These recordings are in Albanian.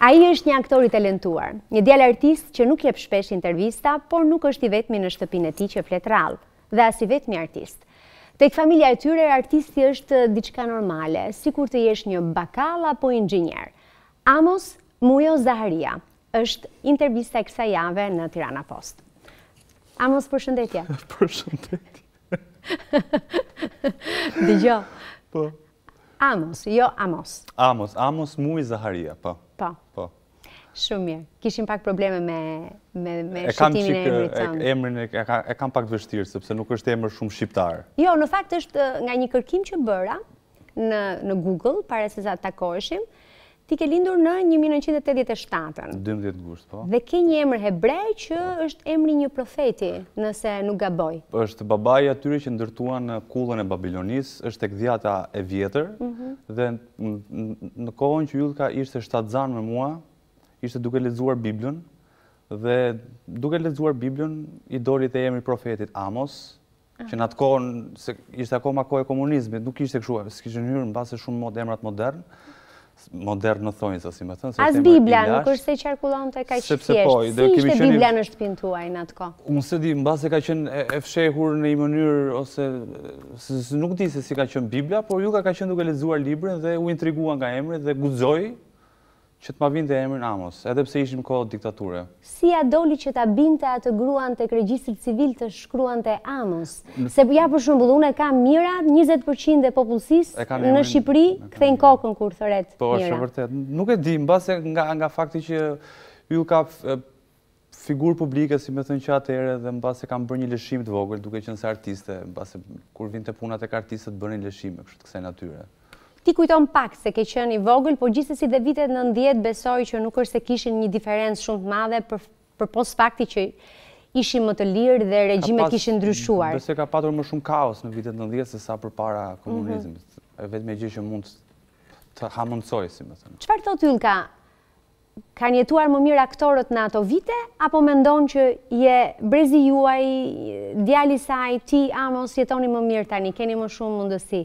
A i është një aktori talentuar, një djallë artist që nuk jep shpesh intervista, por nuk është i vetmi në shtëpinë e ti që flet rallë, dhe as i vetmi artist. Tek familja e tyre, artisti është diçka normale, si kur të jesh një bakal apo ingjinier. Amos Mujo Zaharia është intervista e kësa jave në Tirana Post. Amos, për shëndetje. për shëndetje. Dëgjo. Po. Amos, jo Amos. Amos, Amos, mu i Zaharia, po. Po. Po. Shumë mirë. Kishim pak probleme me, me, me e shqitimin e emrit E, emrin e, e, ka, e kam pak vështirë, sepse nuk është emrë shumë shqiptar. Jo, në fakt është nga një kërkim që bëra në, në Google, pare se za të takoheshim, Ti ke lindur në 1987. 12 gusht, po. Dhe ke një emër hebrej që është emri një profeti, nëse nuk gaboj. Është babai atyre që ndërtuan kullën e Babilonis, është tek dhjata e vjetër mhm. dhe në kohën që ka ishte shtatzan me mua, ishte duke lexuar Biblën dhe duke lexuar Biblën i doli te emri profetit Amos, ah. që në atë kohën se ishte akoma kohë e komunizmit, nuk ishte kështu, njërë hyrë base shumë mod emrat modern modern në thonjë, sa si më thënë. As Biblia, nuk është se qarkullon të e ka qështjesht. Sepse po, ide kemi qenë... Si ishte Biblia në shpintuaj në atë ko? Unë se di, në base ka qenë e fshehur në i mënyrë, ose nuk di se si ka qenë Biblia, por ju ka qenë duke lezuar libre dhe u intriguan nga emre dhe guzoj që të ma vinte emrin Amos, edhe pse ishim kohë diktature. Si a doli që ta binte atë gruan të kregjistrë civil të shkruan të Amos? Se ja për shumë bëllu, unë kam mira, 20% e popullësis në Shqipëri, këthejnë kokën kur thëret mira. Po, është vërtet. Nuk e di, në base nga fakti që ju ka figurë publike, si me thënë që ere, dhe në base kam bërë një lëshim të vogël, duke që nëse artiste, në base kur vinte punat e ka artiste të bërë një lëshime, kështë kësaj natyre ti kujton pak se ke qenë i vogël, por gjithsesi dhe vitet 90 besoj që nuk është se kishin një diferencë shumë të madhe për për pos fakti që ishim më të lirë dhe regjimet kishin ndryshuar. Besoj ka patur më shumë kaos në vitet 90 se sa përpara komunizmit. Mm -hmm. Është vetëm gjë që mund të hamundsoj, si më thënë. Çfarë thotë Ylka? Ka njetuar më mirë aktorët në ato vite, apo me ndonë që je brezi juaj, djali saj, ti, Amos, jetoni më mirë tani, keni më shumë mundësi?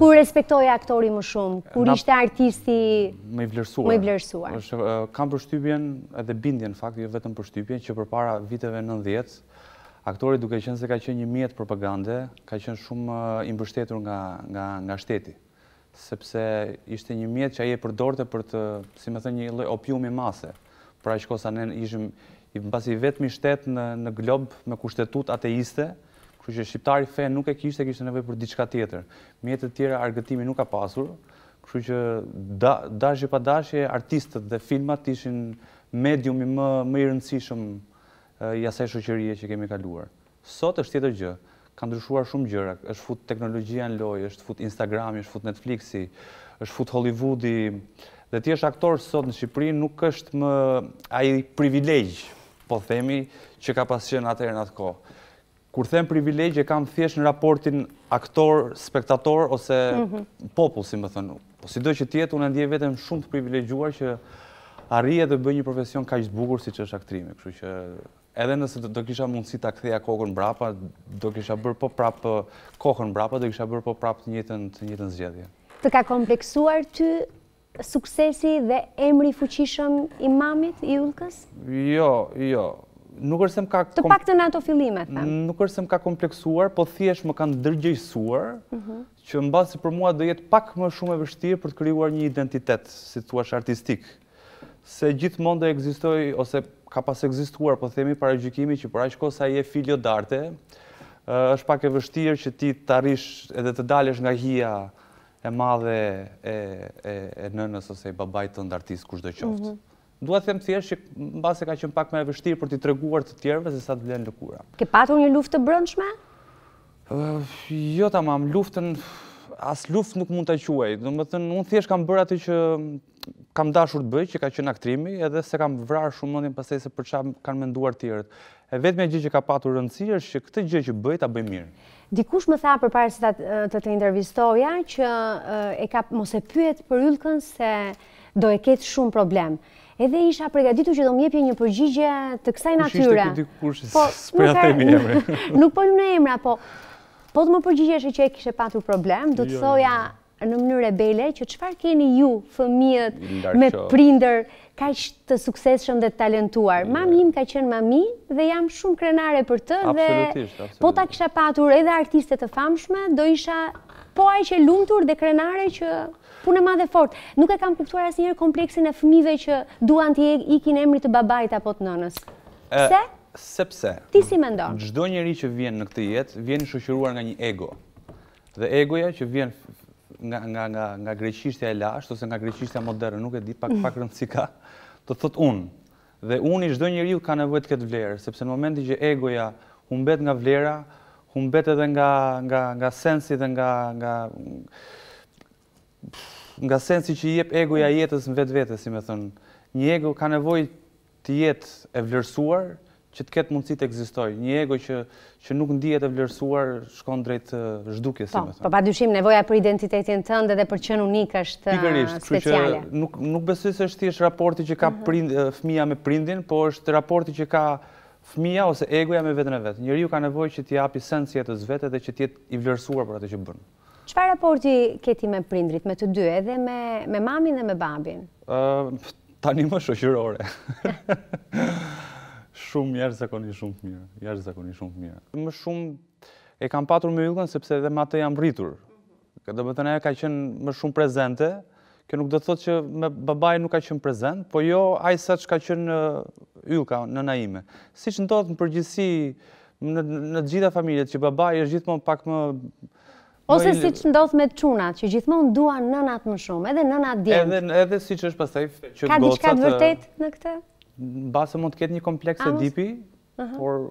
Ku respektoj aktori më shumë? Kur ishte artisti më i vlerësuar? Më i vlerësuar. kam përshtypjen edhe bindjen fakt, jo vetëm përshtypjen që përpara viteve 90 Aktori duke qenë se ka qenë një mjet propagande, ka qenë shumë i mbështetur nga, nga, nga shteti sepse ishte një mjet që aje përdorte për të, si me thë, një opiumi mase. Pra i shko sa ne ishim, në basi vetëmi shtetë në, në globë me kushtetut ateiste, Kështu që shqiptari fen nuk e kishte, kishte nevojë për diçka tjetër. Mjetët tjera argëtimi nuk ka pasur, kështu që dashje pa dashje artistët dhe filmat ishin mediumi më më i rëndësishëm i asaj shoqërie që kemi kaluar. Sot është tjetër gjë. Ka ndryshuar shumë gjëra. Është fut teknologjia në lojë, është fut Instagrami, është fut Netflixi, është fut Hollywoodi. Dhe ti është aktor sot në Shqipëri nuk është më ai privilegj, po themi, që ka pasur atëherë në atë kohë kur them privilegje, kam thjesht në raportin aktor, spektator, ose mhm. popull, si më thënë. Po si do që tjetë, unë ndje vetëm shumë të privilegjuar që arrije dhe bëj një profesion ka qështë bugur si që është aktrimi. Kështu që edhe nëse do kisha mundësi të aktheja kokën brapa, do kisha bërë po prapë kokën brapa, do kisha bërë po prapë të njëtën, të njëtën zgjedhje. Të ka kompleksuar ty suksesi dhe emri fuqishëm imamit i ulkës? Jo, jo nuk është se më ka... Të pak të në ato filime, mm, Nuk është se më ka kompleksuar, po thjesht më kanë dërgjëjsuar, mhm. që në basi për mua dhe jetë pak më shumë e vështirë për të kryuar një identitet, si të ashtë artistik. Se gjithë mund dhe egzistoj, ose ka pas egzistuar, po themi para gjykimi që për aq sa je filjo darte, është pak e vështirë që ti të arish edhe të dalesh nga hia e madhe e nënës ose i babaj të ndartis kushtë dhe qoftë. Mhm. Dua të themë thjeshtë që në base ka qenë pak me e vështirë për t'i të reguar të tjerëve se sa të vlen lëkura. Ke patur një luft të brëndshme? Jo ta mam, luftën, as luft nuk mund të quaj. Dhe të thënë, unë thjeshtë kam bërë aty që kam dashur të bëj, që ka qenë aktrimi, edhe se kam vrarë shumë nëndin pasaj se për qa kanë menduar tjerët. E vetë me gjë që ka patur rëndësirë, që këtë gjë që bëj, ta bëj mirë. Dikush më tha për parës të të intervistoja, që e ka mos e pyet për yllëkën se do e ketë shumë problem edhe isha pregaditu që do mjepje një përgjigje të kësaj natyre. Ishte këtë kërshë, po, së përja emre. Nuk pojmë në emra, po po të më përgjigjeshe që e kishe patur problem, do të jo, thoja jo, jo. në e bele, që qëfar keni ju, fëmijët, me prinder, ka ishtë të sukseshëm dhe talentuar. Mami im ka qenë mami dhe jam shumë krenare për të dhe po ta kisha patur edhe artistet të famshme, do isha po aj që lumëtur dhe krenare që punë e madhe fort. Nuk e kam kuptuar asnjëherë kompleksin e fëmijëve që duan të ikin emrit të babait apo të nënës. Pse? Sepse. Ti si mendon? Çdo njerëz që vjen në këtë jetë vjen i shoqëruar nga një ego. Dhe egoja që vjen nga nga nga nga greqishtja e lashtë ose nga greqishtja moderne, nuk e di pak pak si ka, të thot unë. Dhe unë i çdo njeriu ka nevojë të vlerë, sepse në momentin që egoja humbet nga vlera, humbet edhe nga nga nga sensi dhe nga, nga nga sensi që i jep egoja jetës në vetë vete, si me thënë. Një ego ka nevoj të jetë e vlerësuar që të ketë mundësi të egzistoj. Një ego që nuk ndihet e vlerësuar shkon drejt të si po, me thënë. Po, pa dyshim, nevoja për identitetin të ndë dhe për qënë unik është speciale. Pikërisht, kërë që nuk besu se është tjeshtë raporti që ka mhm. fëmija me prindin, po është raporti që ka fëmija ose egoja me vetën e vetë. Njëri ju ka nevoj që t'i api sensi jetës vetë dhe që t'i jetë i vlerësuar për atë që bënë. Qëpa raporti keti me prindrit, me të dy, edhe me mamin dhe me babin? Tani më shëshyrore. Shumë, jashtë zakoni shumë të mirë. Jashtë zakoni shumë të mirë. Më shumë e kam patur me ylgën, sepse edhe ma të jam rritur. Këtë më të ne ka qenë më shumë prezente. Kjo nuk do të thotë që me babaj nuk ka qenë prezent, po jo ajsa që ka qenë ylka në naime. Si që ndodhë në përgjithsi në gjitha familjet, që babaj është gjithë më pak më Ose si që ndodhë me të qunat, që gjithmonë dua nënat më shumë, edhe nënat djendë. Edhe si që është pasaj, që gocat... Ka diçka të vërtet në këtë? Në basë mund të ketë një kompleks e dipi, por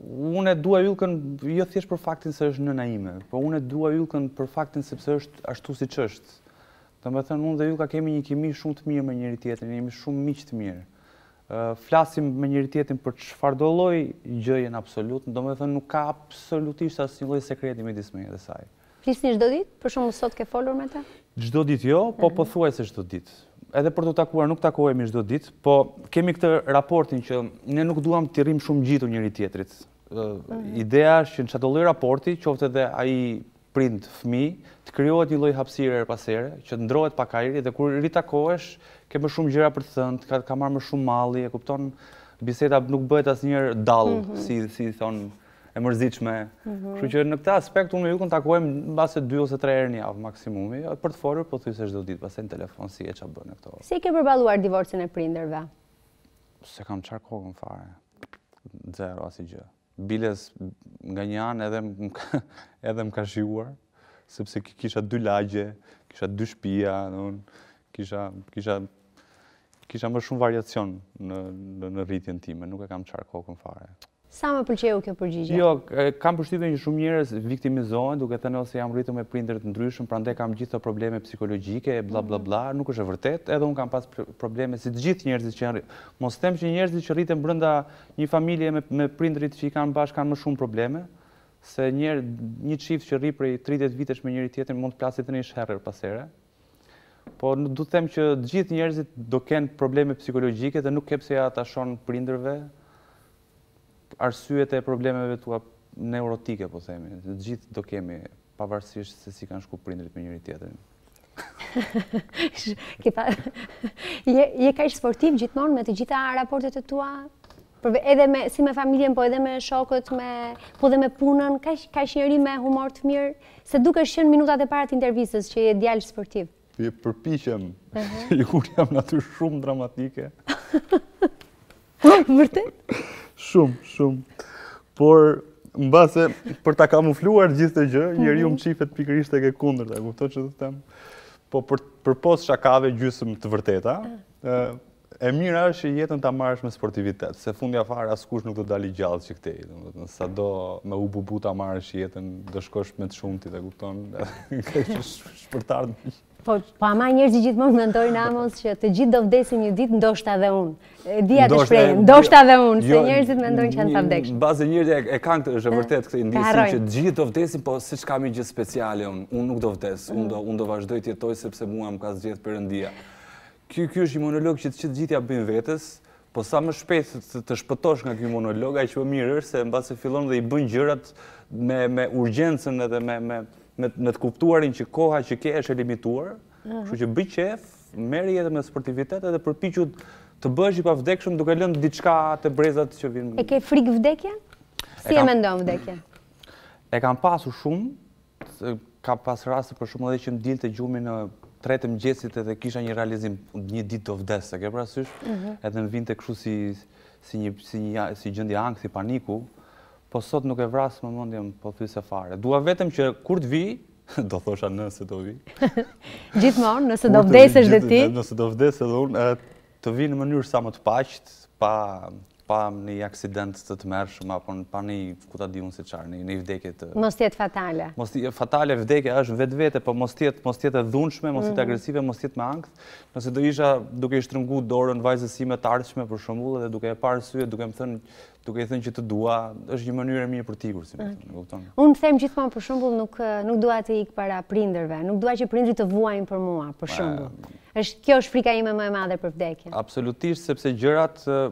unë e dua jukën, jo thjesht për faktin se është nëna ime, por unë e dua jukën për faktin se është ashtu si që është. Të më thënë, unë dhe juka kemi një kimi shumë të mirë me njëri tjetër, një kimi shumë miqë të mirë flasim me njëri tjetin për çfarë do lloj gjëje në absolut, domethënë nuk ka absolutisht një lloj sekreti midis meje dhe saj. Flisni çdo ditë? Për shumë sot ke folur me të? Çdo ditë jo, po po mhm. thuaj pothuajse çdo ditë. Edhe për të takuar nuk takohemi çdo ditë, po kemi këtë raportin që ne nuk duam të rrim shumë gjitur njëri tjetrit. Mhm. Ideja është që në çdo lloj raporti, qoftë edhe ai prind fmi, të krijohet një lloj hapësire pas here, që ndrohet pak dhe kur ritakohesh, ke më shumë gjëra për të thënë, ka ka marrë më shumë malli, e kupton? Biseda nuk bëhet asnjëherë dall, mm -hmm. si si thon e mërzitshme. Mm -hmm. Kështu që në këtë aspekt unë ju kam takuar mbase 2 ose 3 herë në javë maksimumi, për të folur po thjesht çdo ditë, pastaj në telefon si e çfarë bën këto. Si ke përballuar divorcin e prindërve? Se kam çfarë kokën fare. Zero asgjë. gjë. Biles nga një anë edhe edhe më ka shjuar sepse kisha dy lagje, kisha dy shtëpi, domthonë kisha kisha kisha më shumë variacion në, në, në rritjen time, nuk e kam qarë kokën fare. Sa më pëlqeu kjo përgjigje? Jo, kam përshtytur një shumë njerëz viktimizohen duke thënë ose jam rritur me prindër të ndryshëm, prandaj kam gjithë probleme psikologjike, bla bla mm. bla, nuk është e vërtetë. Edhe un kam pas probleme si të gjithë njerëzit që janë. Mos them që njerëzit që rriten brenda një familje me me prindrit që i kanë bashkë kanë më shumë probleme se një çift që rri prej 30 vitesh me njëri tjetrin mund të plasit në një sherrë pas here. Po, du të them që gjithë njerëzit do kënë probleme psikologjike dhe nuk kepse ja ta shonë prinderve arsyet e problemeve tua neurotike, po themi. Gjithë do kemi, pavarësisht se si kanë shku prinderit me njëri tjetërin. je, ka ishë sportiv gjithmonë me të gjitha raportet të tua? edhe me, si me familjen, po edhe me shokët, me, po edhe me punën, ka ishë njëri me humor të mirë? Se duke shënë minutat e parat intervjisës që je djallë sportiv? i përpiqem, ju kur jam në aty shumë dramatike. Vërtet? shumë, shumë. Por, në base, për ta kamufluar gjithë të gjë, njerë ju mhm. më qifet pikërisht e ke kundër, dhe kuptot që të temë. Po, për, për shakave gjysëm të vërteta, ah. e, e mira është që jetën ta marrësh me sportivitet, se fundja fare askush nuk do dali gjallë që këtej, do sado me u bubu ta marrësh jetën, do shkosh me të shumëti dhe kupton, ke shpërtar Po, po ama njerëzit gjithmonë mendojnë Amos që të gjithë do vdesim një ditë, ndoshta edhe unë. E di atë shprehje, ndoshta edhe unë, jo, se njerëzit mendojnë që janë pavdekshëm. Bazë njerëzit e, e kanë është e vërtet këtë ndjesë që të gjithë do vdesim, po siç kam një gjë speciale unë, unë nuk do vdes, unë do unë do vazhdoj të jetoj sepse mua më ka zgjedh Perëndia. Ky ky është një monolog që të gjithë ja bëjmë vetes, po sa më shpejt të, të shpëtosh nga ky monolog aq më mirë, është se mbas e fillon dhe i bën gjërat me me urgjencën edhe me me në të kuptuarin që koha që ke është e limituar, shu që bëjë qef, meri jetë me sportivitet edhe përpichu të bësh i pa vdekshëm duke lëndë diçka të brezat që vinë. E ke frikë vdekje? Si e me ndonë vdekje? E kam pasu shumë, ka pasur rrasë për shumë edhe që më dilë të gjumi në tretë gjesit edhe kisha një realizim një ditë të vdesë, se ke prasysh, mhm. edhe në vinë të këshu si gjëndi angë, si paniku, po sot nuk e vrasë më mundim po thysë e fare. Dua vetëm që kur të vi, do thosha nëse do vi. Gjithmonë, nëse do vdesesh dhe ti. Nëse do vdesesh dhe unë, të vi në mënyrë sa më të paqët, pa pa një aksident të të mërshëm, apo në pa një ta di unë si qarë, një, vdekje të... Mos tjetë fatale. Mos tjetë fatale, vdekje është vetë vete, po mos tjetë, mos tjetë dhunshme, mos tjetë mhm. agresive, mos tjetë me angth. Nëse do isha duke i shtrëngu dorën vajzësime të arqme për shumullë dhe duke e parë syet, duke më thënë duke i thënë që të dua, është një mënyrë e mirë për tigur, si më okay. kupton. Unë them gjithmonë për shembull nuk eh, nuk dua të ik para prindërve, nuk dua që prindrit të vuajnë për mua, për shembull. Mm. Është kjo është frika ime më e madhe për vdekjen. Absolutisht, sepse gjërat eh,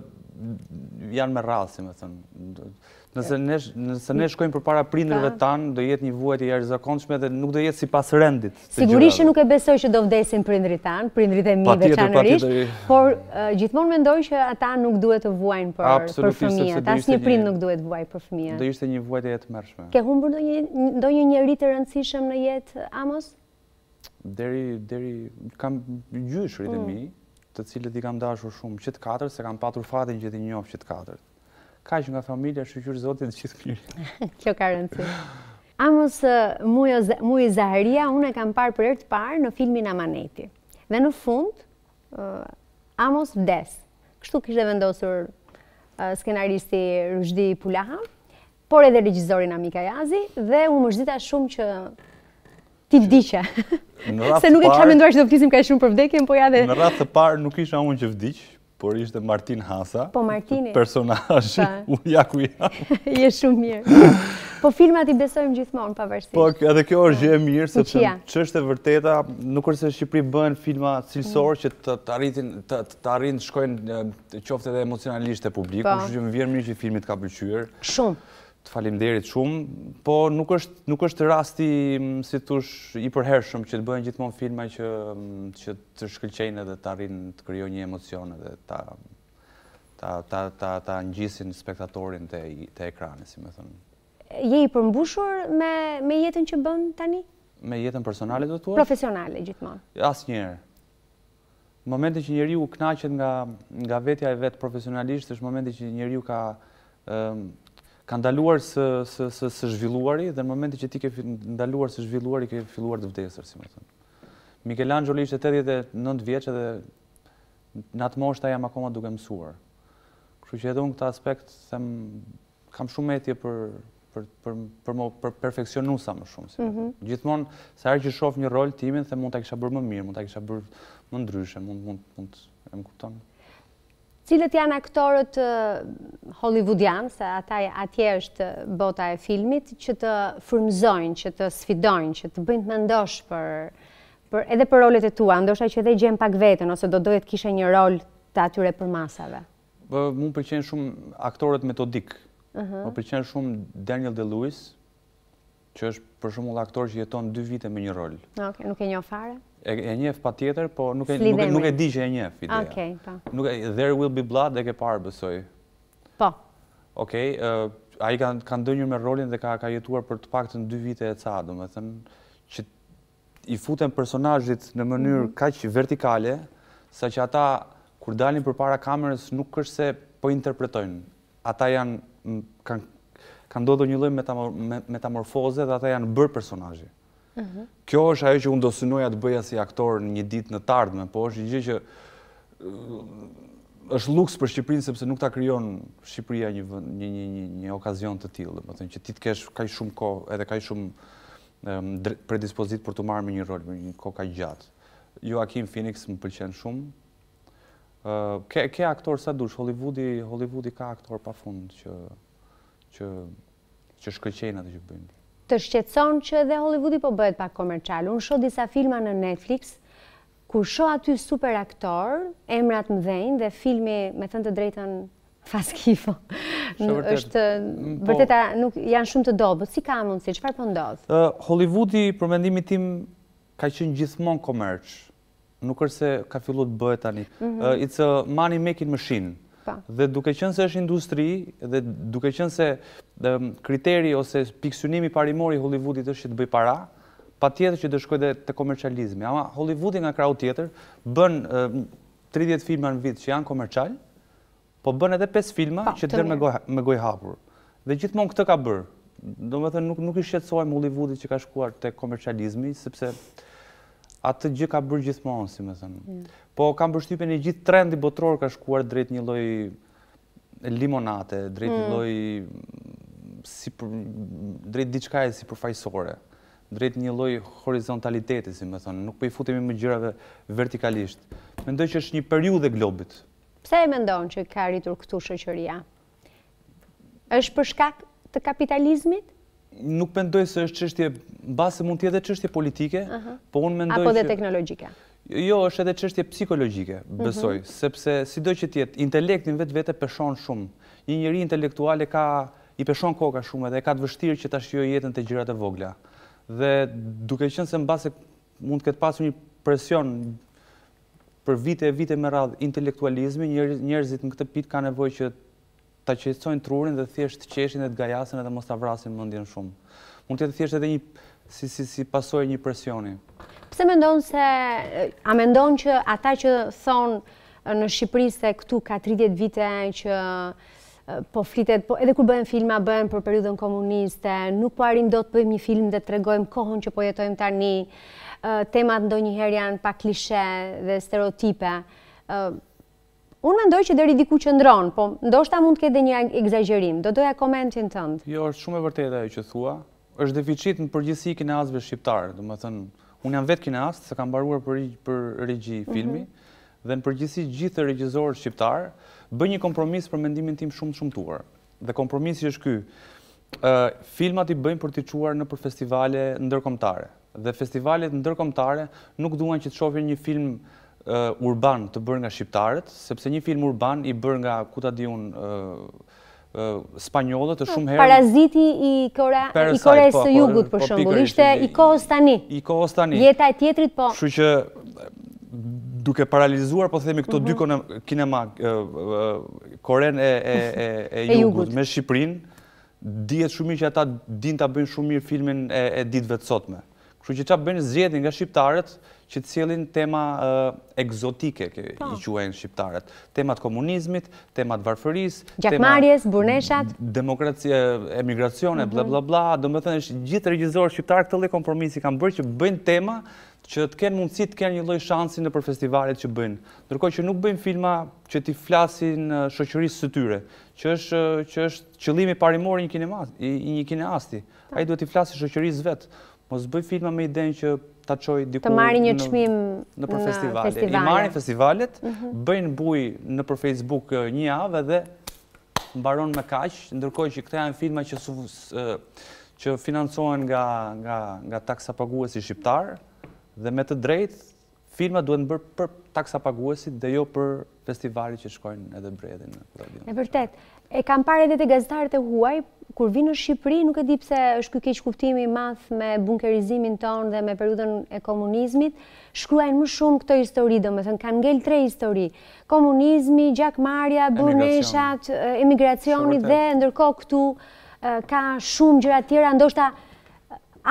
janë me rrathë, si me thënë. Nëse ne, nëse ne shkojmë për para prindrëve tanë, do jetë një vuajt i jarë dhe nuk do jetë si pas rendit. Sigurisht që nuk e besoj që do vdesin prindri tanë, prindri dhe mi veçanërisht, por gjithmonë me ndoj që ata nuk duhet të vuajnë për, për fëmija, ta një prind nuk duhet të vuajnë për fëmija. Do ishte një vuajt e jetë mërshme. Ke humbur do një një të rëndësishëm në jetë, Amos? Deri, deri, kam gjyshë rritë mm. mi, të cilët i kam dashur shumë që të katër, se kam patur fatin që ti një ofë që të katër. Ka nga familja, shëqyrë zotin, që gjithë një. Kjo ka rëndësi. Amos, Mujo i Zaharia, unë e kam parë për herë të parë në filmin Amaneti. Dhe në fund, Amos vdes. Kështu kështë dhe vendosur skenaristi Ruzhdi Pulaha, por edhe regjizorin Amika Jazi, dhe u më shumë që ti di që. Se nuk e kisha menduar që do flisim kaq shumë për vdekjen, po ja dhe Në radhë të parë nuk isha unë që vdiq, por ishte Martin Hasa. Po Martini. Personazh. Po. Unë ja ku jam. Je shumë mirë. Po filmat i besojmë gjithmonë pavarësisht. Po edhe kjo është gjë e mirë sepse ç'është e vërteta, nuk është se Shqipri bënë filma cilësorë mm. që të arritin të të të shkojnë qoftë edhe emocionalisht te publiku, po. kështu që më vjen mirë që filmi të ka pëlqyer. Shumë të derit shumë, po nuk është nuk është rasti si thosh i përhershëm që të bëhen gjithmonë filma që që të shkëlqejnë edhe të arrin të krijojnë një emocion edhe të ta ngjisin spektatorin te te si më thëmë. Je i përmbushur me me jetën që bën tani? Me jetën personale do të thuash? Profesionale gjithmonë. Asnjëherë. Në momentin që njeriu kënaqet nga nga vetja e vet profesionalisht, është momenti që njeriu ka ka ndaluar së, zhvilluari dhe në momenti që ti ke ndaluar së zhvilluari ke filluar të vdesër, si më thënë. Michelangelo ishte 89 vjeqe dhe në atë moshta jam akoma duke mësuar. Kështu që edhe unë këta aspekt, them, kam shumë etje për, për, për, për, më, perfekcionu sa më shumë. Si mhm. Gjithmonë, se arë që shofë një rol timin, them, mund të kisha bërë më mirë, mund të kisha bërë më ndryshe, mund, mund, mund, e më kuptonë cilët janë aktorët hollywoodian, se ata atje është bota e filmit, që të frumzojnë, që të sfidojnë, që të bëjnë të mendosh për, për edhe për rolet e tua, ndosha që edhe gjem pak vetën, ose do të kishe një rol të atyre për masave? mu më përqenë shumë aktorët metodikë. Më përqenë shumë Daniel De Lewis, që është për shumë aktor që jeton dy vite me një rol. Oke, nuk e një fare? e njef pa tjetër, po nuk e di që e njef ideja. Po. There will be blood dhe ke parë bësoj. Po. Okej, a i ka ndënjur me rolin dhe ka jetuar për të pak të në dy vite e ca, do me thënë, që i futen personajit në mënyrë mhm. kaqë vertikale, sa që ata, kur dalin për para kamerës, nuk është se po interpretojnë. Ata janë, kanë ndodhë një lojnë metamorfoze dhe ata janë bërë personajit. Mhm. Kjo është ajo që unë do synoja të bëja si aktor një ditë në tardme, po është një gjë që uh, është luks për Shqipërinë sepse nuk ta krijon Shqipëria një një një një okazion të tillë, që ti të kesh kaq shumë kohë edhe kaq shumë predispozit për të marrë me një rol me një kohë kaq gjatë. Joaquin Phoenix më pëlqen shumë. ke ke aktor sa dush Hollywoodi, Hollywoodi ka aktor pafund që që që shkëlqejnë atë që bëjnë të shqetson që edhe Hollywoodi po bëhet pak komercial. Unë shoh disa filma në Netflix, ku shoh aty super aktor, emrat më dhe filmi me thënë të drejtën fast kifo. është, mm, po. vërteta, nuk janë shumë të dobë, si ka mundësi, si, që farë përndodhë? Po Hollywoodi, për mendimin tim, ka qënë gjithmonë komerç, nuk është se ka fillu të bëhet tani. Mhm. It's a money making machine, Dhe duke qënë se është industri, dhe duke qënë se kriteri ose piksunimi parimori Hollywoodit është që të bëj para, pa tjetër që të shkojë dhe të komercializmi. Ama Hollywoodi nga krau tjetër bën 30 filma në vitë që janë komercial, po bën edhe 5 filma që të dërë me goj hapur. Dhe gjithmon këtë ka bërë. Do me thënë nuk i shqetsojmë Hollywoodit që ka shkuar të komercializmi, sepse atë gjë ka bërë gjithmonë, si më thënë. Mm. Po kam përshtypjen e gjithë trendi botëror ka shkuar drejt një loj limonate, drejt një mm. loj mm, si për, drejt diçka e si drejt një loj horizontaliteti, si më thënë. Nuk po i futemi më gjërave vertikalisht. Mendoj që është një periudhë e globit. Pse e mendon që ka arritur këtu shoqëria? Është për shkak të kapitalizmit? nuk pendoj se është qështje, base mund tjetë e qështje politike, po unë mendoj që... Apo dhe teknologjike? Jo, është edhe qështje psikologjike, besoj, mhm. sepse si doj që tjetë, intelektin vetë vete peshon shumë. Një njëri intelektuale ka, i peshon koka shumë edhe ka të vështirë që ta shqio jetën të gjirat e vogla. Dhe duke qënë se në base mund këtë pasu një presion për vite e vite me radhë intelektualizmi, njerëzit në këtë pit ka nevoj që ta qetësojnë trurin dhe thjesht të qeshin dhe të gajasin dhe mos ta vrasin mendjen shumë. Mund të jetë thjesht edhe një si si si pasojë një presioni. Pse mendon se a mendon që ata që thon në Shqipëri se këtu ka 30 vite që po flitet, po edhe kur bëhen filma bëhen për periudhën komuniste, nuk po arim do të bëjmë një film dhe tregojmë kohën që po jetojmë tani. Temat ndonjëherë janë pa klishe dhe stereotipe. Unë mendoj që deri diku që ndronë, po ndoshta mund të ketë edhe një ekzagjerim. Do doja komentin tënd. Jo, është shumë e vërtetë ajo që thua. Është deficit në përgjithësi kinasë shqiptare. Do të thënë, unë jam vetë kinasë, se kam mbaruar për për regji, mhm. filmi dhe në përgjithësi gjithë regjisorët shqiptar bëj një kompromis për mendimin tim shumë të shumtuar. Dhe kompromisi është ky. Ë filmat i bëjnë për të chuar në për festivale ndërkombëtare. Dhe festivalet ndërkombëtare nuk duan që të shohin një film Eh, urban të bërë nga shqiptarët, sepse një film urban i bërë nga, ku ta di unë, eh, eh, spanjollët të shumë herë... Paraziti i kores po, së po, jugut, për po, shumë, ishte i kohës tani. I kohës tani. Jeta e tjetrit, po. Kështu që duke paralizuar, po themi këto dy mhm. kinema, koren e jugut me Shqiprin, dihet shumë i që ata din të bëjnë shumë mirë filmin e ditëve të sotme. Kështu që qa bëjnë zjedin nga shqiptarët, që cilin tema egzotike, po. i quajnë shqiptarët. Temat komunizmit, temat varfëris, gjakmarjes, burneshat, demokracie, emigracione, bla bla bla, do më thënë është gjithë regjizorë shqiptarë këtë le kompromisi kam bërë që bëjnë tema që të kenë mundësi të kenë një loj shansin në për festivalet që bëjnë. Nërkoj që nuk bëjnë filma që t'i flasin shoqërisë së tyre, që është që është qëllimi parimor i një kineasti. Po. Ai duhet t'i flasë shoqërisë vet. Mos bëj filma me idenë që ta qoj diku të marrin një çmim në për festivale. I marrin festivalet, mhm. bëjnë buj në për Facebook një javë dhe mbaron me kaq, ndërkohë që këto janë filma që që financohen nga nga nga taksa paguesi shqiptar dhe me të drejtë Filma duhet të bërë për taksa paguesit dhe jo për festivalet që shkojnë edhe bredin. E Në vërtet, E kam pare edhe të gazetarët e huaj, kur vinë në Shqipëri, nuk e dipë se është këtë keqë kuptimi math me bunkerizimin tonë dhe me periudën e komunizmit, shkruajnë më shumë këto histori, do me thënë, kanë ngellë tre histori, komunizmi, Gjakmarja, marja, burneshat, emigracioni dhe ndërko këtu ka shumë gjëra tjera, ndoshta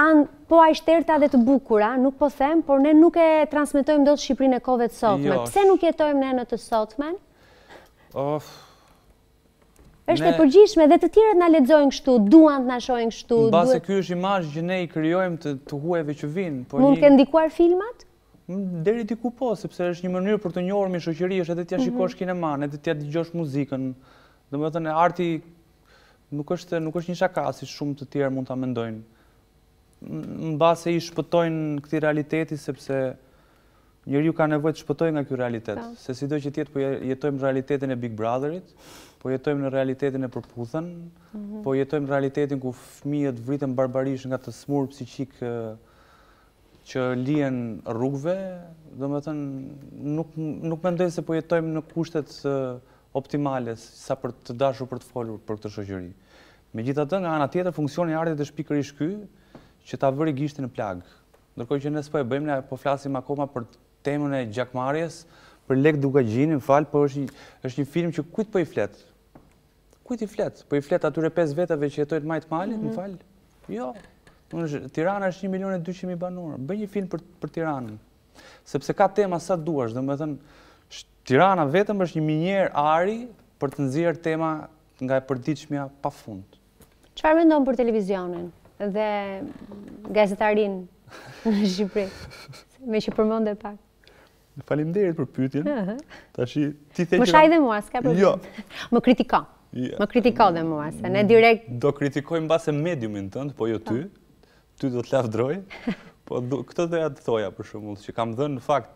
anë po a shterta dhe të bukura, nuk po them, por ne nuk e transmitojmë do të Shqipërinë e kove të sotme. Jo. Pse nuk jetojmë ne në të sotme? është e përgjishme dhe të tjere të nga ledzojnë kështu, duan të nga shojnë kështu. Në base kjo është imaj që ne i kryojmë të hueve që vinë. Mund të ndikuar filmat? Deri t'i ku po, sepse është një mënyrë për të njohërmi shëqëri, është edhe t'ja mhm. shikosh kineman, edhe t'ja digjosh muzikën. Dhe më dhe në arti nuk është një shaka si shumë të tjere mund t'a mendojnë. Në base i shpëtojnë këti realiteti, sepse njëri ju ka nevojt të shpëtoj nga kjo realitet. Se si do që tjetë, po jetojmë në realitetin e Big Brotherit, po jetojmë në realitetin e përputhen, mhm. po jetojmë në realitetin ku fëmijët vritën barbarish nga të smurë psichik që lijen rrugve, dhe më thënë, nuk me ndojnë se po jetojmë në kushtet optimales, sa për të dashur për të folur për këtë shëgjëri. Me gjitha të nga ana tjetër, funksioni e ardhjet e shpikër i shky, që ta vëri gjishti në plagë. Ndërkoj që nësë po e bëjmë, po flasim akoma për temën e gjakmarjes për lek duka gjinë, më falë, për është një film që kujtë për po i fletë? Kujtë i fletë? Për po i fletë atyre 5 vetëve që jetojtë majtë malit, më mhm. falë? Jo, tirana është 1.200.000 banurë, bëj një film për tiranën. Sepse ka tema sa duash, dhe më tirana vetëm është një minjerë ari për të nëzirë tema nga e përdiqmja pa fundë. Qëfar me ndonë për televizionin dhe gazetarin në Shqipëri, me që përmonde pak? Faleminderit për pyetjen. Tash ti the Më shaj dhe mua, s'ka problem. Jo. Më kritiko. Më kritiko dhe mua, se ne direkt do kritikojmë mbase mediumin tënd, po jo ty. Po. Ty do të lavdroj. Po këtë doja të thoja për shembull, që kam dhënë në fakt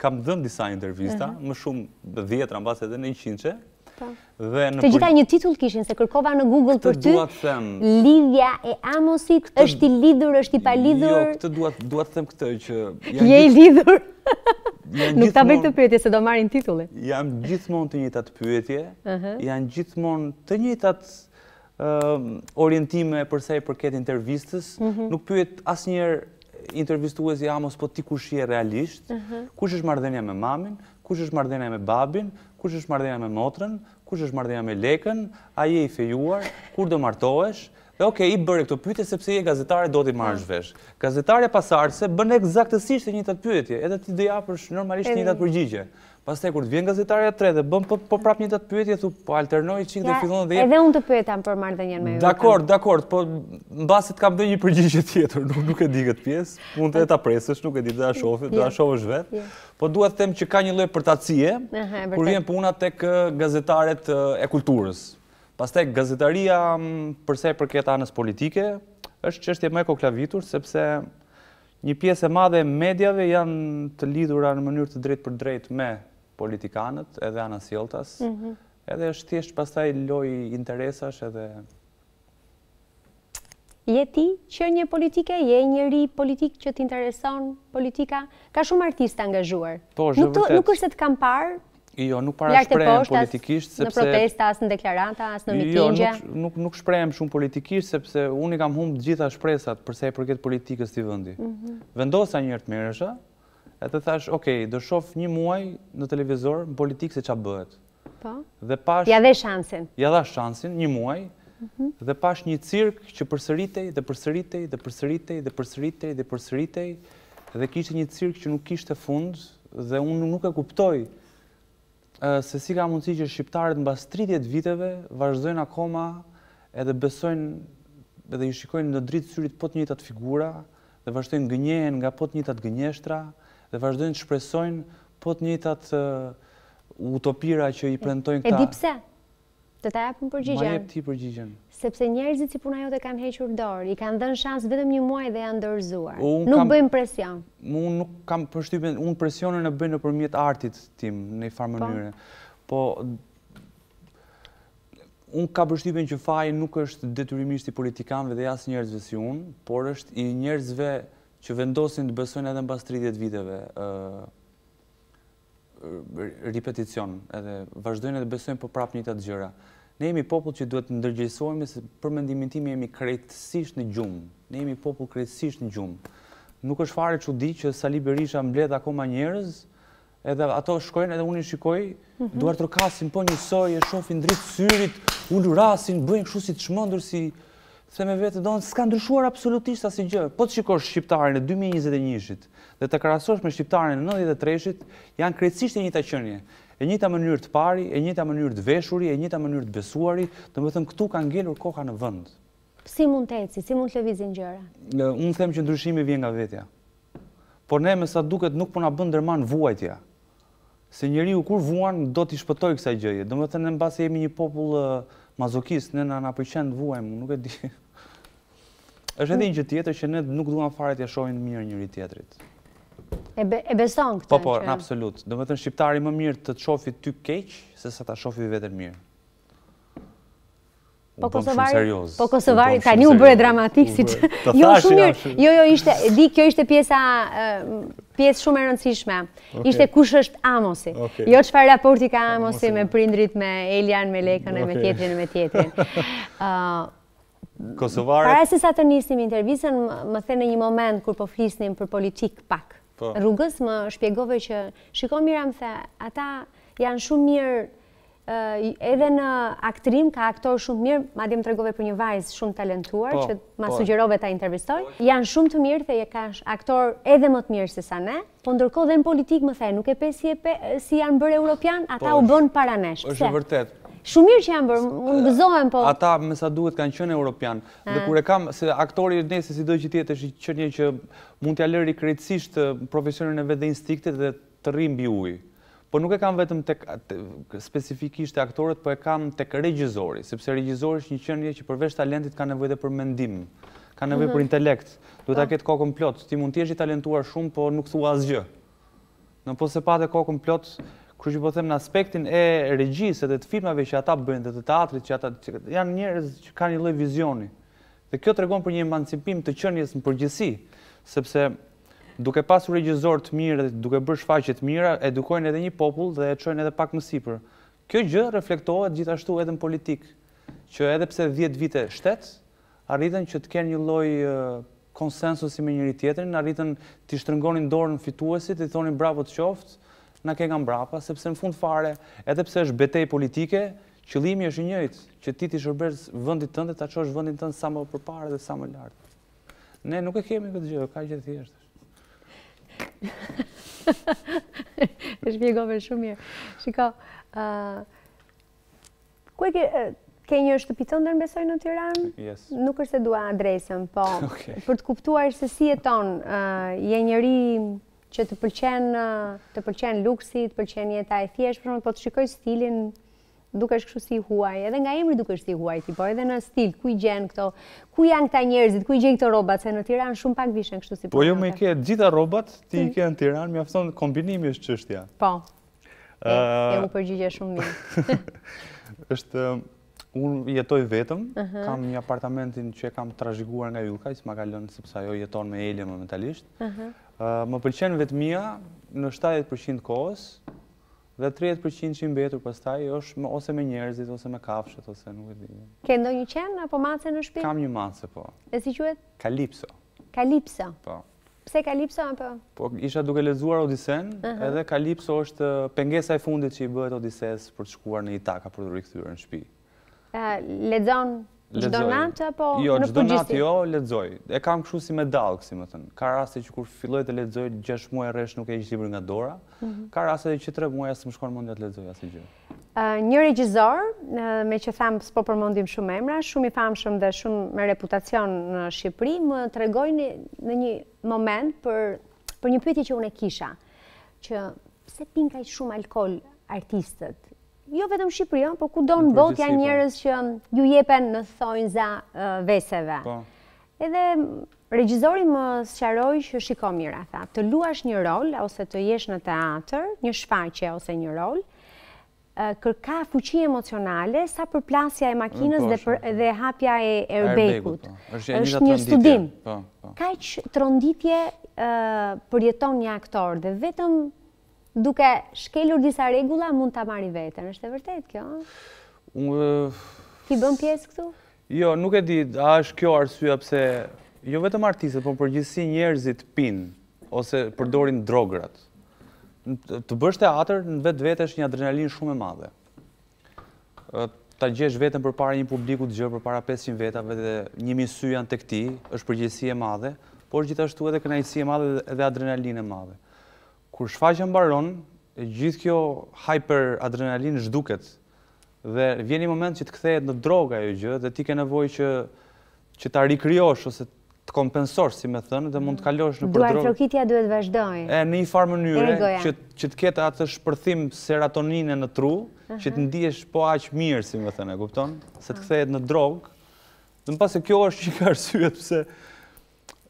kam dhënë disa intervista, më shumë dhjetra, mbase edhe në 100 po. Dhe në të gjitha një titull kishin se kërkova në Google për ty. lidhja e Amosit është i lidhur, është i palidhur. Jo, këtë dua dua të them këtë që Je i lidhur. Nuk ta bëj të pyetje se do marrin titullin. Jam gjithmonë të njëjtat pyetje, janë gjithmonë të njëjtat atë orientime për sa i përket intervistës. Mhm. Nuk pyet asnjëherë intervistuesi Amos po ti kush je realisht? Kush është marrëdhënia me mamin? Kush është mardhenja me babin? Kush është mardhenja me motrën? Kush është mardhenja me lekën? A je i fejuar? Kur do martohesh? Dhe oke, i bërë këto pyetje sepse je gazetare do t'i marrësh mm. vesh. Gazetare pasardhëse bën eksaktësisht të njëjtat pyetje, edhe ti do japësh normalisht të njëjtat përgjigje. Pastaj kur të vjen gazetaria tretë dhe bën po, po prap një tatë pyetje, thu po alternoj çik dhe fillon dhe jep. Edhe unë të pyetam për marrëdhënien me ju. Dakor, dakor, po mbasi të kam dhënë një përgjigje tjetër, nuk, nuk e di këtë pjesë. Mund të po. ta presësh, nuk e di, do ta jo, shohë, do jo, ta shohësh vet. Jo. Po dua të them që ka një lloj përtacie kur vjen puna tek gazetaret e kulturës. Pastaj, gazetaria përse e përket anës politike, është që është e me koklavitur, sepse një piesë e madhe e medjave janë të lidhura në mënyrë të drejt për drejt me politikanët edhe anës jeltas, mhm. edhe është tjeshtë pastaj loj interesash edhe... Je ti që një politike, je njëri politik që intereson politika, ka shumë artista angazhuar. Po, nuk është të kam parë Jo, jo, nuk para shprejmë politikisht, sepse... Në protesta, asë në deklaranta, asë në mitingja? Jo, jo nuk shprejmë shumë politikisht, sepse unë i kam humë gjitha shpresat përse e përket politikës të vëndi. Mhm. Vendosa njërtë mirësha, e të thash, okej, do shof një muaj në televizor në politikës e qa bëhet. Po, ja dhe shansin. Ja dhe shansin, një muaj, mhm. dhe pash një cirkë që përsëritej, dhe përsëritej, dhe përsëritej, dhe përsëritej, dhe përsëritej, dhe kishtë një cirkë që nuk kishtë e fundë, dhe unë nuk e kuptoj se si ka mundësi që shqiptarët në bas 30 viteve vazhdojnë akoma edhe besojnë edhe i shikojnë në dritë syrit pot njëtat figura dhe vazhdojnë gënjehen nga pot njëtat gënjeshtra dhe vazhdojnë të shpresojnë pot njëtat utopira që i prentojnë këta. E pse? të ta japim përgjigjen. Ma jep ti përgjigjen. Sepse njerëzit si puna jote kanë hequr dorë, i kanë dhënë shansë vetëm një muaj dhe janë dërzuar. Nuk bëjmë presion. Unë nuk kam përshtypjen, unë presionën e bëjmë në përmjet artit tim, në i farë po. mënyre. Po, unë ka përshtypjen që fajë nuk është detyrimisht i politikanve dhe jasë njerëzve si unë, por është i njerëzve që vendosin të besojnë edhe në bas 30 viteve repeticion, edhe vazhdojnë edhe besojnë për prapë një të gjëra. Ne jemi popull që duhet të ndërgjësojme, se për mendimin tim jemi krejtësisht në gjumë. Ne jemi popull krejtësisht në gjumë. Nuk është fare që di që Sali Berisha mbledh akoma njerëz, edhe ato shkojnë edhe unë i shikoj, mhm. duartë rëkasin, po një sojë, e shofin dritë syrit, unë rasin, bëjnë kështu si të shmëndur, si se me vetë donë, s'ka ndryshuar absolutisht asë i gjë. Po të shikosh shqiptarën e 2021-shit dhe të krasosh me shqiptarën e 93-shit, janë krecisht e një të qënje. E njëta mënyrë të pari, e njëta mënyrë të veshuri, e njëta mënyrë të besuari, të më thëmë këtu ka gjenur koha në vënd. Si mund të eci, si mund të lëvizin gjëra? Unë them që ndryshimi vjen nga vetja. Por ne me sa duket nuk përna po bënd vuajtja. Se njëri u kur vuan, do t'i shpëtoj kësa gjëje. Dëmë të në në basë jemi një popullë mazokist, në nga përqen të vuaj mu, nuk e di. është edhe një që tjetër që ne nuk duham fare të jashojnë mirë njëri tjetërit. E beson këtë? Po, po, në absolut. Do të në shqiptari më mirë të të shofi të keqë, se sa të shofi vetër mirë. Po Kosovari, po Kosovari tani u bëre dramatik si jo shumë mirë. Jo jo, ishte di kjo ishte pjesa pjesë shumë e rëndësishme. Ishte kush është Amosi. Jo çfarë raporti ka Amosi me prindrit, me Elian, me Lekën e me tjetrin e me tjetrin. ë Para se sa të nisnim intervistën, më the në një moment kur po flisnim për politik pak. Po. Rrugës më shpjegove që shikoj mirë më the, ata janë shumë mirë edhe në aktrim ka aktor shumë mirë, ma dhe më tregove për një vajz shumë talentuar, po, që ma po. sugjerove ta intervistoj. Po. Janë shumë të mirë dhe je ka aktor edhe më të mirë se sa ne, po ndërkohë dhe në politikë më thejë, nuk e pe si, e pe, si janë bërë europian, ata u bënë paranesh. është e vërtet. Shumë mirë që janë bërë, më në gëzohen, po... Ata, me sa duhet, kanë qënë europian. Dhe ah. kur e kam, se aktori e nëse, si dojë që tjetë, është që një që mund t'ja lëri krejtësisht eh, profesionin e vetë dhe dhe të rrimë ujë. Po nuk e kam vetëm të spesifikisht të aktorët, po e kam tek regjizori, sepse regjizori është një qënje që përveç talentit ka nevoj dhe për mendim, ka nevoj për mhm. intelekt, duhet a po. ketë kokën plot, ti mund t'jesht i talentuar shumë, po nuk thua asgjë. Në po se pa dhe kokën plot, kërë që po them në aspektin e regjisë dhe të filmave që ata bëjnë dhe të teatrit, që ata janë njerëz që ka një lej vizioni. Dhe kjo të regon për një emancipim të qënjes në përgjësi, sepse duke pasur regjizor të mirë dhe duke bërë shfaqje të mira, edukojnë edhe një popull dhe e çojnë edhe pak më sipër. Kjo gjë reflektohet gjithashtu edhe në politik, që edhe pse 10 vite shtet, arritën që të kenë një lloj konsensusi me njëri tjetrin, arritën të shtrëngonin dorën fituesit të thonin bravo të qoftë, na ke nga mbrapa, sepse në fund fare, edhe pse është betejë politike, qëllimi është i njëjtë, që ti të shërbesh vendit tënd ta çosh vendin tënd sa më përpara dhe sa më lart. Ne nuk e kemi këtë gjë, ka gjë thjeshtë. e shpjegove shumë mirë. Shiko, uh, ku e ke, ke një shtëpi të ndër mbesoj në Tiranë? Yes. Nuk është se dua adresën, po për të kuptuar se si e tonë, je njëri që të pëlqen, të pëlqen luksit, të pëlqen jeta e thjeshtë, për po të shikoj stilin duke është kështu si huaj, edhe nga emri duke është si huaj, tipo, edhe në stil, ku i gjenë këto, ku janë këta njerëzit, ku i gjenë këto robat, se në Tiran shumë pak vishën kështu si përkëtë. Po, jo me i ke gjitha robat, ti i mm. ke në Tiran, mi afton kombinimi është qështja. Po, e mu përgjigje shumë mirë. është, unë jetoj vetëm, kam një apartamentin që e kam trajshguar nga Jukaj, si ma ka lënë, sepse ajo jeton me Elje më mentalisht. Më pëlqen vetëmija në 70% kohës, dhe 30% që i mbetur pastaj është ose me njerëzit ose me kafshët ose nuk e di. Ke ndonjë qen apo mace në shtëpi? Kam një mace po. E si quhet? Kalipso. Kalipso. Po. Pse Kalipso apo? Po isha duke lezuar Odisen, edhe Kalipso është eh, pengesa e fundit që i bëhet Odises për të shkuar në Itaka për të rikthyer në shtëpi. Ë, lexon Gjdonatë apo jo, në përgjistit? Jo, gjdonatë jo, ledzoj. E kam këshu si me dalë si më thënë. Ka rrasi që kur filloj të ledzoj, gjesh muaj rresh nuk e ishtë libri nga dora. Mhm. Ka rrasi dhe që tre muaj asë më shkonë mundja të ledzoj, asë i Një regjizor, me që thamë s'po përmondim shumë emra, shumë i famë shumë dhe shumë me reputacion në Shqipëri, më të regoj në një moment për një pyti që une kisha, që pse pinkaj shumë alkohol artistët? jo vetëm Shqipëria, por ku do në botë janë po. njërës që um, ju jepen në thonjë za uh, veseve. Po. Edhe regjizori më sëqaroj që shiko një tha, të luash një rol, ose të jesh në teatër, një shfaqe ose një rol, uh, kërka fuqi emocionale sa për plasja e makinës po, dhe hapja e airbagut. është një studim. Ka që tronditje uh, përjeton një aktor dhe vetëm duke shkelur disa regula mund të amari vetën, është e vërtet kjo? Eh, ti bën pjesë këtu? Jo, nuk e di, a është kjo arsua pëse, jo vetëm artisët, po përgjithsi njerëzit pinë, ose përdorin drograt. Të bësh e atër, në vetë vetë është një adrenalin shumë e madhe. Ta gjesh vetën për para një publiku të gjërë, për para 500 vetave dhe një misu janë të këti, është përgjithsi e madhe, po është gjithashtu edhe kënajtësi e madhe dhe adrenalin e madhe kur shfaqja mbaron, gjithë kjo hyperadrenalin zhduket dhe vjen një moment që të kthehet në drogë ajo gjë dhe ti ke nevojë që që ta rikriosh ose të kompensosh, si më thënë, dhe mund të kalosh në përdorim. Duar trokitja duhet vazhdojnë. E në një farë mënyre që që të ketë atë shpërthim serotoninë në tru, që të ndihesh po aq mirë, si më thënë, e kupton? Se të kthehet në drogë. Dhe në pas se kjo është çika arsye pse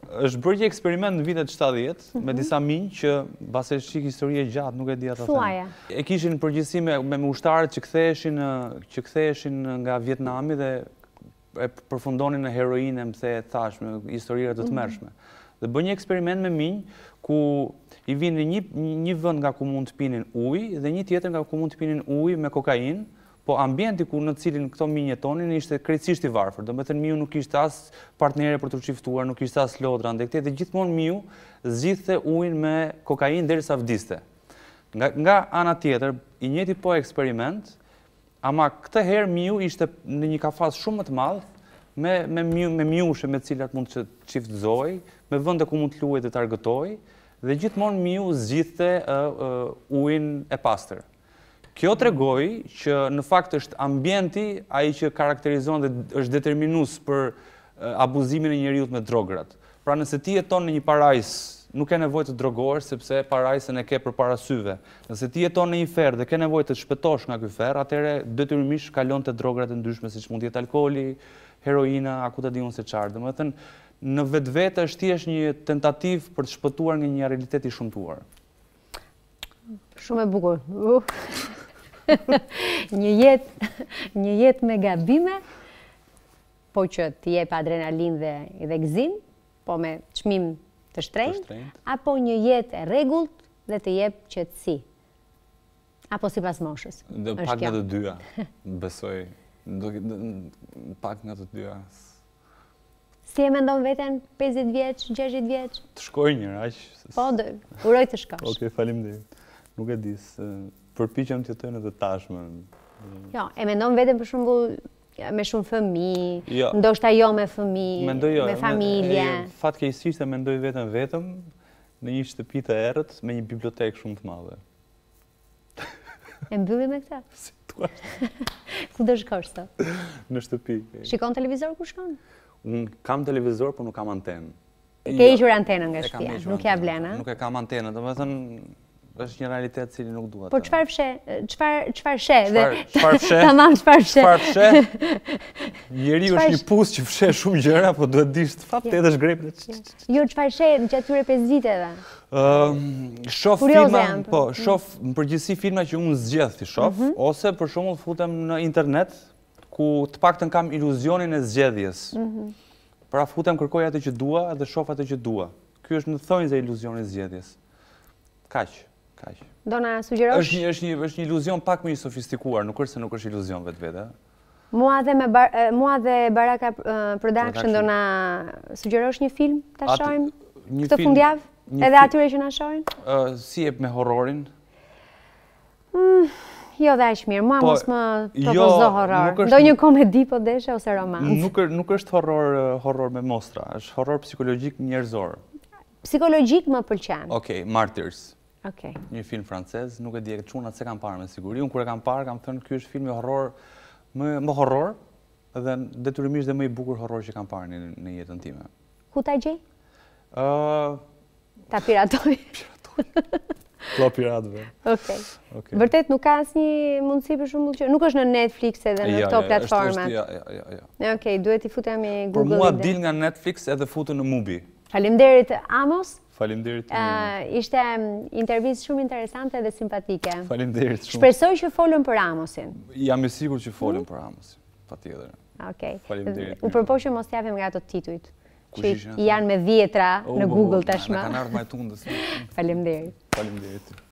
është bërë një eksperiment në vitet 70 mhm. me disa minj që base shik historie gjatë, nuk e di ata thënë. E kishin përgjithësi me, me ushtarët që ktheheshin që ktheheshin nga Vietnami dhe e përfundonin në heroinë, e the thash, në historira të mhm. tmerrshme. Dhe bën një eksperiment me minj ku i vinë një një vend nga ku mund të pinin ujë dhe një tjetër nga ku mund të pinin ujë me kokainë po ambienti ku në cilin këto minje tonin ishte krejtësisht i varfër. Do Miu nuk ishte as partnere për të qiftuar, nuk ishte as lodra, ndekte, dhe gjithmonë Miu zithë ujnë me kokain dherës avdiste. vdiste. Nga ana tjetër, i njeti po eksperiment, ama këtë herë Miu ishte në një kafas shumë më të madhë, me miushe me cilat mund të qiftëzoj, me vënde ku mund të luaj dhe të argëtoj, dhe gjithmonë miu zithë ujnë e pasër. Kjo të regoj që në fakt është ambienti aji që karakterizon dhe është determinus për abuzimin e njëriut me drograt. Pra nëse ti jeton në një parajs, nuk e nevoj të drogohesh, sepse parajsën e ke për parasyve. Nëse ti jeton në një ferë dhe ke nevoj të shpetosh nga këj ferë, atere detyrimish kalon të drograt e ndryshme, si që mund jetë alkoholi, heroina, akuta di unë se qardë. Më dhe thënë, në vetë vetë është ti është një tentativ për të shpetuar një një realiteti shumëtuar. Shumë e bukur. Uh. një jetë një jetë me gabime, po që t'i jep adrenalin dhe dhe gzim, po me çmim të shtrenjtë, apo një jetë e rregullt dhe të jep qetësi. Apo si pas moshës. Dhe pak nga të dyja, besoj. pak nga të dyja. Si e me ndonë veten 50 vjeq, 60 vjeq? Të shkoj një, aq. Po, dhe, uroj të shkosh. Oke, falim dhe. Nuk e disë përpiqem të të tënë të tashmën. Jo, e mendon vetëm për shembull me shumë fëmijë, jo. ndoshta jo me fëmi, jo, me familje. Jo. Fatkejsisht e mendoj vetëm vetëm në një shtëpi të errët me një bibliotekë shumë të madhe. E mbylli me këtë? Si thua? Ku do e shikosh sa? Në shtëpi. Shikon televizor ku shkon? Unë kam televizor, por nuk kam antenë. Ke hequr jo. antenën nga shtëpia. Nuk ja vlen ëh. Nuk e kam antenën, domethënë është një realitet cili nuk duhet. Por qëfar fshe? Qëfar fshe? Qëfar fshe? Qëfar Tamam, qëfar fshe? Qëfar fshe? Njeri është një pus që fshe shumë gjëra, po duhet dishtë të fapt, edhe është Jo, qëfar jo. jo, fshe ehm, po. Po, në që atyre 5 viteve? Shof filma, po, shof, në përgjësi filma që unë zgjeth të shof, mhm. ose për shumë të futem në internet, ku të pak të në kam iluzionin e zgjedhjes. Mhm. Pra futem kërkoj atë që dua, dhe shof atë që dua. Ky është në thonjë iluzionin e zgjedhjes. Do na sugjerosh? Është një është një është një iluzion pak më i sofistikuar, nuk është se nuk është iluzion vetvete. Mua dhe me bar, mua dhe Baraka uh, Production do na sugjerosh një film ta shohim? Një Këtë film. edhe atyre që na shohin? uh, si e me horrorin? Mm, jo dhe është mirë. Mua po, mos më jo, propozo jo, horror. Do një komedi po deshe ose romantik. Nuk er, nuk është horror horror me mostra, është horror psikologjik njerëzor. Psikologjik më pëlqen. Okej, okay, Martyrs. Një film francez, nuk e di e këtë qunat se kam parë me siguri. Unë kërë kam parë, kam thënë kjo është film e horror, më horror, dhe detyrimisht dhe më i bukur horror që kam parë në jetën time. Ku ta gjej? Ta piratoj. Piratoj. Klo piratëve. Vërtet, nuk ka asë një mundësi për shumë që... Nuk është në Netflix edhe në këto platformat. Ja, ja, ja. Okej, duhet i futëm me Google. Për mua dil nga Netflix edhe futën në Mubi. Falim derit, Amos. Falim dirit. Ishte intervjiz shumë interesante dhe simpatike. Falim dirit shumë. Shpresoj që folën për Amosin. Jam e sigur që folën mhm. për Amosin. Pa tjeder. Ok. Falim dirit. U përpoj që mos tjavim nga të tituit. Që janë me dhjetra oh, në oh, oh. Google tashma. Në kanarë të majtundës. Falim dirit. Falim dirit.